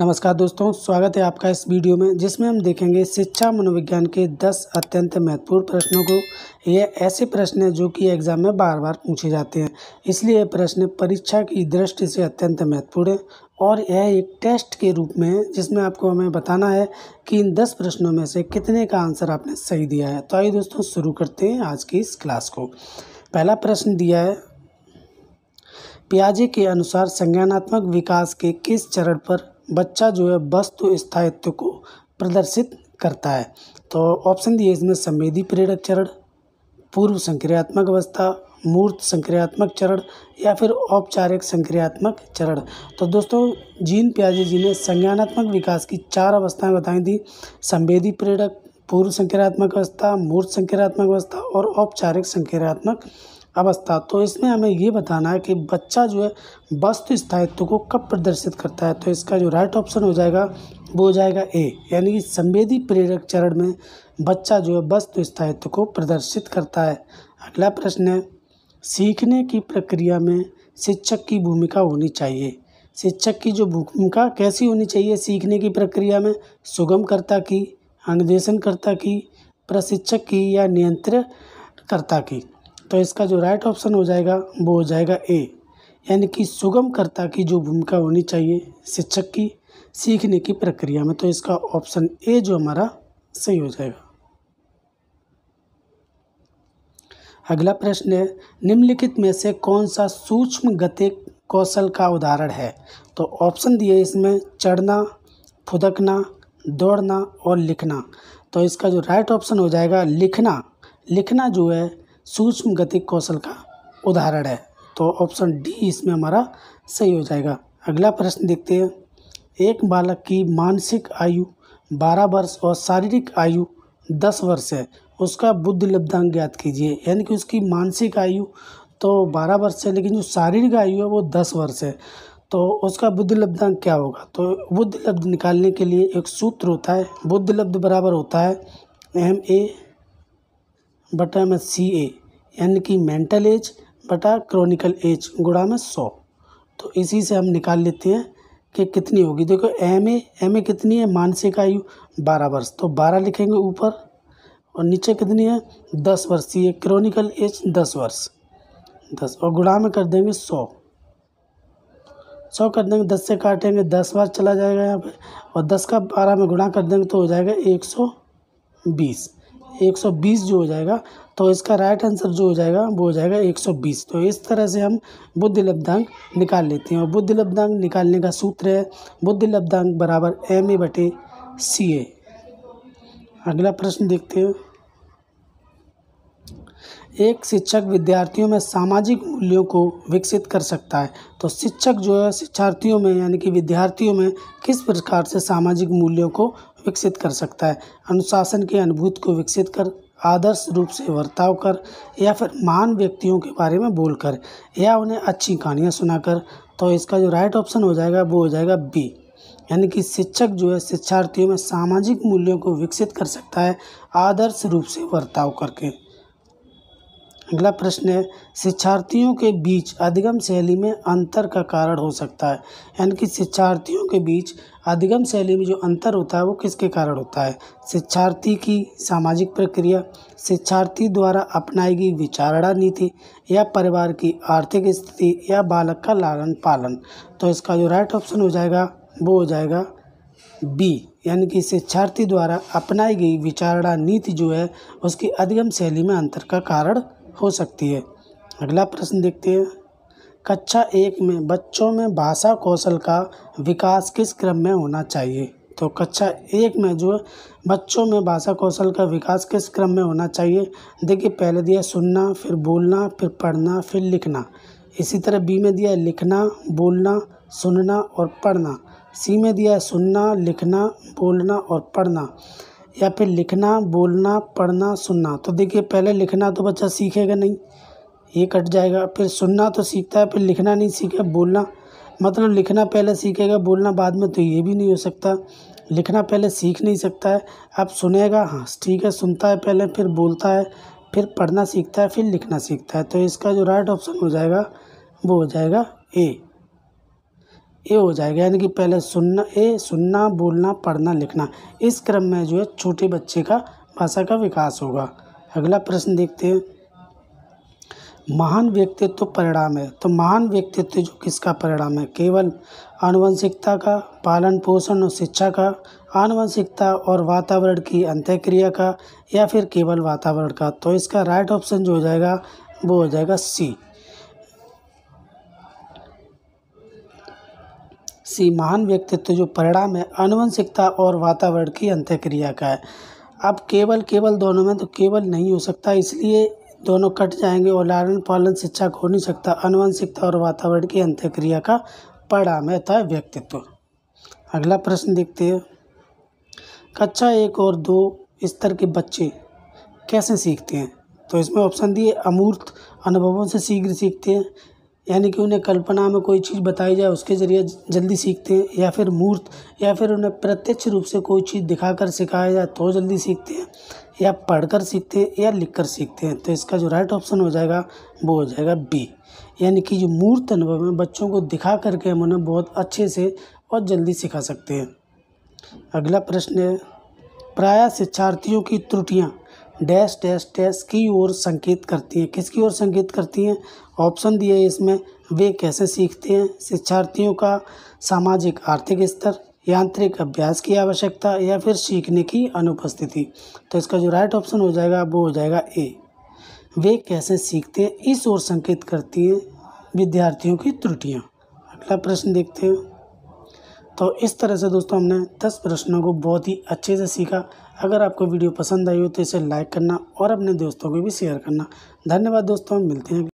नमस्कार दोस्तों स्वागत है आपका इस वीडियो में जिसमें हम देखेंगे शिक्षा मनोविज्ञान के 10 अत्यंत महत्वपूर्ण प्रश्नों को ये ऐसे प्रश्न हैं जो कि एग्जाम में बार बार पूछे जाते हैं इसलिए यह प्रश्न परीक्षा की दृष्टि से अत्यंत महत्वपूर्ण है और यह एक टेस्ट के रूप में है जिसमें आपको हमें बताना है कि इन दस प्रश्नों में से कितने का आंसर आपने सही दिया है तो आइए दोस्तों शुरू करते हैं आज की इस क्लास को पहला प्रश्न दिया है पियाजे के अनुसार संज्ञानात्मक विकास के किस चरण पर बच्चा जो है वस्तु स्थायित्व को प्रदर्शित करता है तो ऑप्शन दिए इसमें संवेदी प्रेरक चरण पूर्व संक्रियात्मक अवस्था मूर्त संक्रियात्मक चरण या फिर औपचारिक संक्रियात्मक चरण तो दोस्तों जीन प्याजे जी ने संज्ञानात्मक विकास की चार अवस्थाएं बताई थी संवेदी प्रेरक पूर्व संक्रियात्मक अवस्था मूर्त संक्रियात्मक अवस्था और औपचारिक संक्रियात्मक अवस्था तो इसमें हमें ये बताना है कि बच्चा जो है वस्तु स्थायित्व को कब प्रदर्शित करता है तो इसका जो राइट ऑप्शन हो जाएगा वो हो जाएगा ए यानी कि संवेदी प्रेरक चरण में बच्चा जो है वस्तु स्थायित्व को प्रदर्शित करता है अगला प्रश्न है सीखने की प्रक्रिया में शिक्षक की भूमिका होनी चाहिए शिक्षक की जो भूमिका कैसी होनी चाहिए सीखने की प्रक्रिया में सुगमकर्ता की अनुदेशनकर्ता की प्रशिक्षक की या नियंत्रण कर्ता की तो इसका जो राइट ऑप्शन हो जाएगा वो हो जाएगा ए यानी कि सुगमकर्ता की जो भूमिका होनी चाहिए शिक्षक की सीखने की प्रक्रिया में तो इसका ऑप्शन ए जो हमारा सही हो जाएगा अगला प्रश्न है निम्नलिखित में से कौन सा सूक्ष्म गतिक कौशल का उदाहरण है तो ऑप्शन दिए इसमें चढ़ना फुदकना दौड़ना और लिखना तो इसका जो राइट ऑप्शन हो जाएगा लिखना लिखना जो है सूक्ष्म गतिक कौशल का उदाहरण है तो ऑप्शन डी इसमें हमारा सही हो जाएगा अगला प्रश्न देखते हैं एक बालक की मानसिक आयु बारह वर्ष और शारीरिक आयु दस वर्ष है उसका बुद्ध लब्धांक ज्ञात कीजिए यानी कि उसकी मानसिक आयु तो बारह वर्ष है लेकिन जो शारीरिक आयु है वो दस वर्ष है तो उसका बुद्ध लब्धांक क्या होगा तो बुद्ध लब्ध निकालने के लिए एक सूत्र होता है बुद्ध लब्ध बराबर होता है एम ए बटा में सी ए यानी कि मेंटल एज बटा क्रॉनिकल एज गुड़ा में सौ तो इसी से हम निकाल लेते हैं कि कितनी होगी देखो एम ए एम ए कितनी है मानसिक आयु बारह वर्ष तो बारह लिखेंगे ऊपर और नीचे कितनी है दस वर्ष सी ए क्रॉनिकल एज दस वर्ष दस और गुड़ा में कर देंगे सौ सौ कर देंगे दस से काटेंगे दस बार चला जाएगा यहाँ पे और दस का बारह में गुणा कर देंगे तो हो जाएगा एक सौ बीस 120 जो हो जाएगा तो इसका राइट आंसर जो हो जाएगा वो हो जाएगा 120 तो इस तरह से हम बुद्ध लब्धांक निकाल लेते हैं और बुद्ध लब्धांक निकालने का सूत्र है बुद्ध लब्धांक बराबर एम ए बटे सी ए अगला प्रश्न देखते हैं एक शिक्षक विद्यार्थियों में सामाजिक मूल्यों को विकसित कर सकता है तो शिक्षक जो है शिक्षार्थियों में यानी कि विद्यार्थियों में किस प्रकार से सामाजिक मूल्यों को विकसित कर सकता है अनुशासन के अनुभूत को विकसित कर आदर्श रूप से वर्ताव कर या फिर महान व्यक्तियों के बारे में बोलकर या उन्हें अच्छी कहानियाँ सुनाकर तो इसका जो राइट ऑप्शन हो जाएगा वो हो जाएगा बी यानी कि शिक्षक जो है शिक्षार्थियों में सामाजिक मूल्यों को विकसित कर सकता है आदर्श रूप से वर्ताव करके अगला प्रश्न है शिक्षार्थियों के बीच अधिगम शैली में अंतर का कारण हो सकता है यानी कि शिक्षार्थियों के बीच अधिगम शैली में जो अंतर होता है वो किसके कारण होता है शिक्षार्थी की सामाजिक प्रक्रिया शिक्षार्थी द्वारा अपनाई गई विचारणा नीति या परिवार की आर्थिक स्थिति या बालक का लालन पालन तो इसका जो राइट ऑप्शन हो जाएगा वो हो जाएगा बी यानी कि शिक्षार्थी द्वारा अपनाई गई विचारणा नीति जो है उसकी अधिगम शैली में अंतर का कारण हो सकती है अगला प्रश्न देखते हैं कक्षा एक में बच्चों में भाषा कौशल का विकास किस क्रम में होना चाहिए तो कक्षा एक में जो बच्चों में भाषा कौशल का विकास किस क्रम में होना चाहिए देखिए पहले दिया सुनना फिर बोलना फिर पढ़ना फिर लिखना इसी तरह बी में दिया लिखना बोलना सुनना और पढ़ना सी में दिया सुनना लिखना बोलना और पढ़ना या फिर लिखना बोलना पढ़ना सुनना तो देखिए पहले लिखना तो बच्चा सीखेगा नहीं ये कट जाएगा फिर सुनना तो सीखता है फिर लिखना नहीं सीखे बोलना मतलब लिखना पहले सीखेगा बोलना बाद में तो ये भी नहीं हो सकता लिखना पहले सीख नहीं सकता है अब सुनेगा हाँ ठीक है सुनता है पहले फिर बोलता है फिर पढ़ना सीखता है फिर लिखना सीखता है तो इसका जो राइट ऑप्शन हो जाएगा वो हो जाएगा ए ए हो जाएगा यानी कि पहले सुनना ए सुनना बोलना पढ़ना लिखना इस क्रम में जो है छोटे बच्चे का भाषा का विकास होगा अगला प्रश्न देखते हैं महान व्यक्तित्व परिणाम है तो महान व्यक्तित्व जो किसका परिणाम है केवल आनुवंशिकता का पालन पोषण और शिक्षा का आनुवंशिकता और वातावरण की अंत्यक्रिया का या फिर केवल वातावरण का तो इसका राइट ऑप्शन जो हो जाएगा वो हो जाएगा सी सी महान व्यक्तित्व जो परिणाम है अनुवंशिकता और वातावरण की अंत्यक्रिया का है अब केवल केवल दोनों में तो केवल नहीं हो सकता इसलिए दोनों कट जाएंगे और लालन पालन शिक्षा हो नहीं सकता अनुवंशिकता और वातावरण की अंत्यक्रिया का परिणाम है था व्यक्तित्व अगला प्रश्न देखते हैं कक्षा एक और दो स्तर के बच्चे कैसे सीखते हैं तो इसमें ऑप्शन दिए अमूर्त अनुभवों से शीघ्र सीखते हैं यानी कि उन्हें कल्पना में कोई चीज़ बताई जाए उसके ज़रिए जल्दी सीखते हैं या फिर मूर्त या फिर उन्हें प्रत्यक्ष रूप से कोई चीज़ दिखाकर सिखाया जाए तो जल्दी सीखते हैं या पढ़कर सीखते हैं या लिखकर सीखते हैं तो इसका जो राइट ऑप्शन हो जाएगा वो हो जाएगा बी यानी कि जो मूर्त अनुभव है बच्चों को दिखा करके हम उन्हें बहुत अच्छे से और जल्दी सिखा सकते हैं अगला प्रश्न है प्रायः शिक्षार्थियों की त्रुटियाँ डैश डैश डैश की ओर संकेत करती हैं किसकी ओर संकेत करती हैं ऑप्शन दिए है इसमें वे कैसे सीखते हैं शिक्षार्थियों का सामाजिक आर्थिक स्तर यांत्रिक अभ्यास की आवश्यकता या फिर सीखने की अनुपस्थिति तो इसका जो राइट ऑप्शन हो जाएगा वो हो जाएगा ए वे कैसे सीखते हैं इस ओर संकेत करती हैं विद्यार्थियों की त्रुटियाँ अगला प्रश्न देखते हैं तो इस तरह से दोस्तों हमने दस प्रश्नों को बहुत ही अच्छे से सीखा अगर आपको वीडियो पसंद आई हो तो इसे लाइक करना और अपने दोस्तों को भी शेयर करना धन्यवाद दोस्तों मिलते हैं